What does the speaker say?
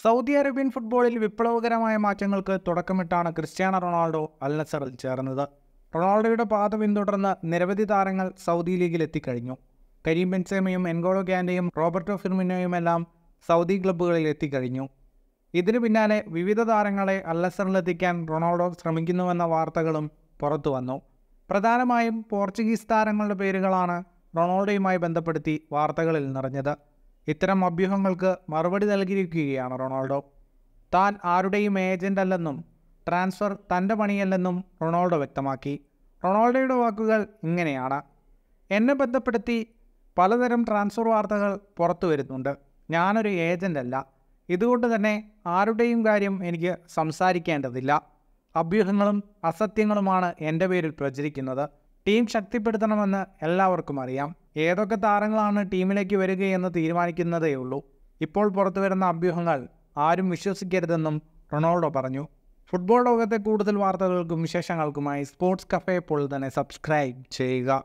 Saudi Arabian ഫുട്ബോളിൽ വിപ്ലവകരമായ മാറ്റങ്ങൾക്ക് തുടക്കമിട്ടാണ് ക്രിസ്ത്യാനോ റൊണാൾഡോ അൽ നസറിൽ ചേർന്നത് റൊണാൾഡോയുടെ പാത പിന്തുടർന്ന് നിരവധി താരങ്ങൾ സൗദി ലീഗിൽ എത്തിക്കഴിഞ്ഞു കരീം ബെൻസേമയും എൻഗോളോ ഗ്യാൻഡയും റോബർട്ടോ ഫിർമിനോയും എല്ലാം സൗദി ക്ലബ്ബുകളിൽ എത്തിക്കഴിഞ്ഞു ഇതിനു പിന്നാലെ വിവിധ താരങ്ങളെ അൽ റൊണാൾഡോ ശ്രമിക്കുന്നുവെന്ന വാർത്തകളും പുറത്തു വന്നു പ്രധാനമായും പോർച്ചുഗീസ് താരങ്ങളുടെ പേരുകളാണ് റൊണാൾഡോയുമായി ബന്ധപ്പെടുത്തി വാർത്തകളിൽ നിറഞ്ഞത് ഇത്തരം അഭ്യൂഹങ്ങൾക്ക് മറുപടി നൽകിയിരിക്കുകയാണ് റൊണാൾഡോ താൻ ആരുടെയും ഏജൻ്റ് അല്ലെന്നും ട്രാൻസ്ഫർ തൻ്റെ പണിയല്ലെന്നും റൊണാൾഡോ വ്യക്തമാക്കി റൊണാൾഡോയുടെ വാക്കുകൾ ഇങ്ങനെയാണ് എന്നെ ബന്ധപ്പെടുത്തി പലതരം ട്രാൻസ്ഫർ വാർത്തകൾ പുറത്തു വരുന്നുണ്ട് ഞാനൊരു ഏജൻ്റ് അല്ല ഇതുകൊണ്ട് തന്നെ ആരുടെയും കാര്യം എനിക്ക് സംസാരിക്കേണ്ടതില്ല അഭ്യൂഹങ്ങളും അസത്യങ്ങളുമാണ് എൻ്റെ പേരിൽ പ്രചരിക്കുന്നത് ടീം ശക്തിപ്പെടുത്തണമെന്ന് എല്ലാവർക്കും അറിയാം ഏതൊക്കെ താരങ്ങളാണ് ടീമിലേക്ക് വരികയെന്ന് തീരുമാനിക്കുന്നതേ ഉള്ളൂ ഇപ്പോൾ പുറത്തു വരുന്ന അഭ്യൂഹങ്ങൾ ആരും വിശ്വസിക്കരുതെന്നും റൊണാൾഡോ പറഞ്ഞു ഫുട്ബോൾ ലോകത്തെ കൂടുതൽ വാർത്തകൾക്കും വിശേഷങ്ങൾക്കുമായി സ്പോർട്സ് കഫേ പോൾ തന്നെ സബ്സ്ക്രൈബ് ചെയ്യുക